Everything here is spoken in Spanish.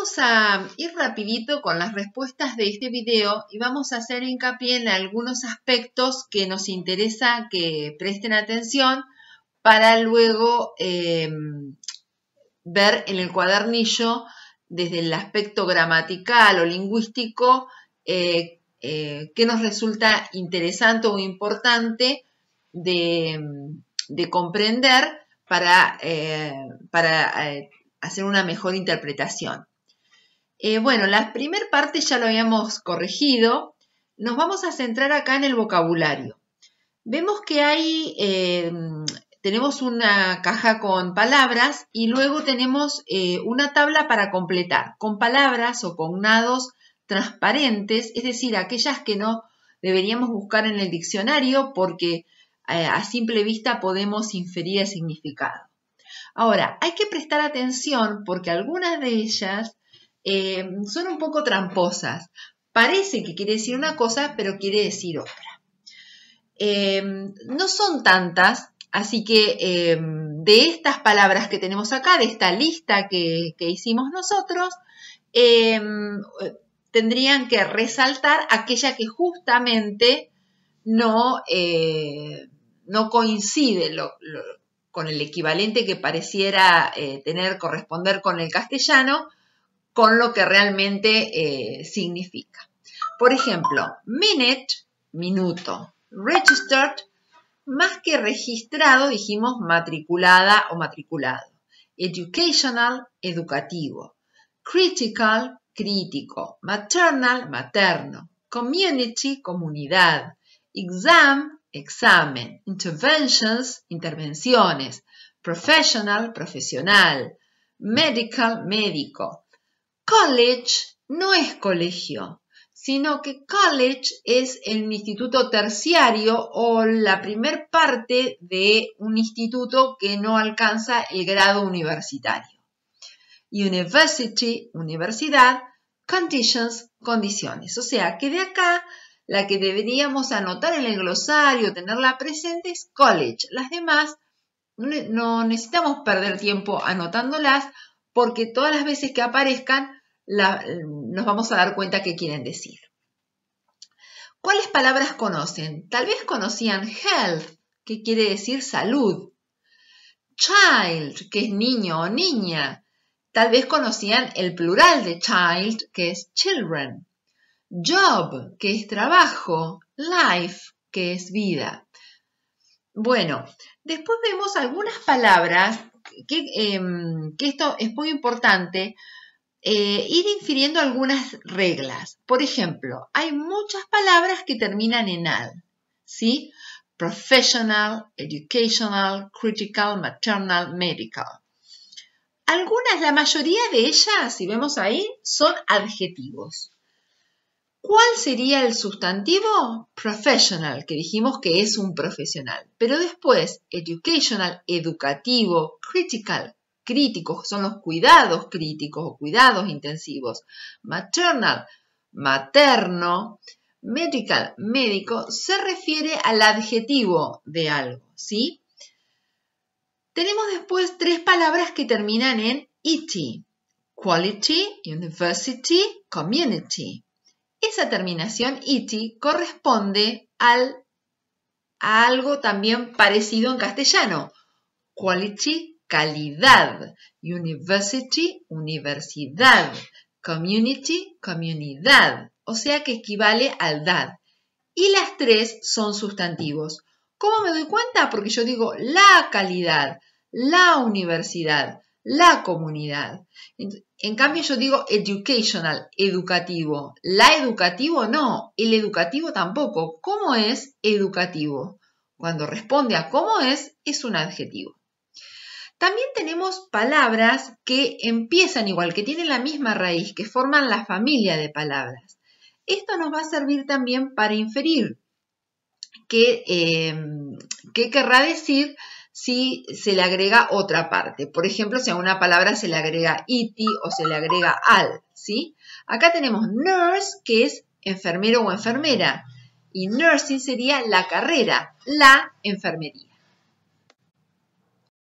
Vamos a ir rapidito con las respuestas de este video y vamos a hacer hincapié en algunos aspectos que nos interesa que presten atención para luego em, ver en el cuadernillo desde el aspecto gramatical o lingüístico eh, eh, qué nos resulta interesante o importante de, comprender para eh, hacer una mejor interpretación. Eh, bueno, la primera parte ya lo habíamos corregido. Nos vamos a centrar acá en el vocabulario. Vemos que hay, eh, tenemos una caja con palabras y luego tenemos eh, una tabla para completar con palabras o con nados transparentes, es decir, aquellas que no deberíamos buscar en el diccionario porque a simple vista podemos inferir el significado. Ahora, hay que prestar atención porque algunas de ellas eh, son un poco tramposas. Parece que quiere decir una cosa, pero quiere decir otra. Eh, no son tantas, así que eh, de estas palabras que tenemos acá, de esta lista que, hicimos nosotros, tendrían que resaltar aquella que justamente no, no coincide con el equivalente que pareciera tener corresponder con el castellano, con lo que realmente eh, significa. Por ejemplo, minute, minuto. Registered, más que registrado, dijimos matriculada o matriculado. Educational, educativo. Critical, crítico. Maternal, materno. Community, comunidad. Exam, examen. Interventions, intervenciones. Professional, profesional. Medical, médico college no es colegio, sino que college es el instituto terciario o la primer parte de un instituto que no alcanza el grado universitario. University, universidad, conditions, condiciones. O sea que de acá la que deberíamos anotar en el glosario, tenerla presente es college. Las demás no necesitamos perder tiempo anotándolas porque todas las veces que aparezcan eh, nos vamos a dar cuenta qué quieren decir. ¿Cuáles palabras conocen? Tal vez conocían health, que quiere decir salud. Child, que es niño o niña. Tal vez conocían el plural de child, que es children. Job, que es trabajo. Life, que es vida. Bueno, después vemos algunas palabras que, em, que esto es muy importante eh, ir infiriendo algunas reglas. Por ejemplo, hay muchas palabras que terminan en al, ¿sí? Professional, educational, critical, maternal, medical. Algunas, la mayoría de ellas, si vemos ahí, son adjetivos. ¿Cuál sería el sustantivo? Professional, que dijimos que es un profesional. Pero después, educational, educativo, critical, críticos, son los cuidados críticos o cuidados intensivos. Maternal, materno. Medical, médico, se refiere al adjetivo de algo, ¿sí? Tenemos después tres palabras que terminan en ity. Quality, University, Community. Esa terminación ity corresponde al, a algo también parecido en castellano. Quality calidad, university, universidad, community, comunidad, o sea que equivale al dad. Y las tres son sustantivos. ¿Cómo me doy cuenta? Porque yo digo la calidad, la universidad, la comunidad. En cambio yo digo educational, educativo. La educativo no, el educativo tampoco. ¿Cómo es educativo? Cuando responde a cómo es, es un adjetivo. También tenemos palabras que empiezan igual, que tienen la misma raíz, que forman la familia de palabras. Esto nos va a servir también para inferir eh, qué, querrá decir si se le agrega otra parte. Por ejemplo, si a una palabra se le agrega iti o se le agrega al, ¿sí? Acá tenemos nurse, que es enfermero o enfermera, y nursing sería la carrera, la enfermería.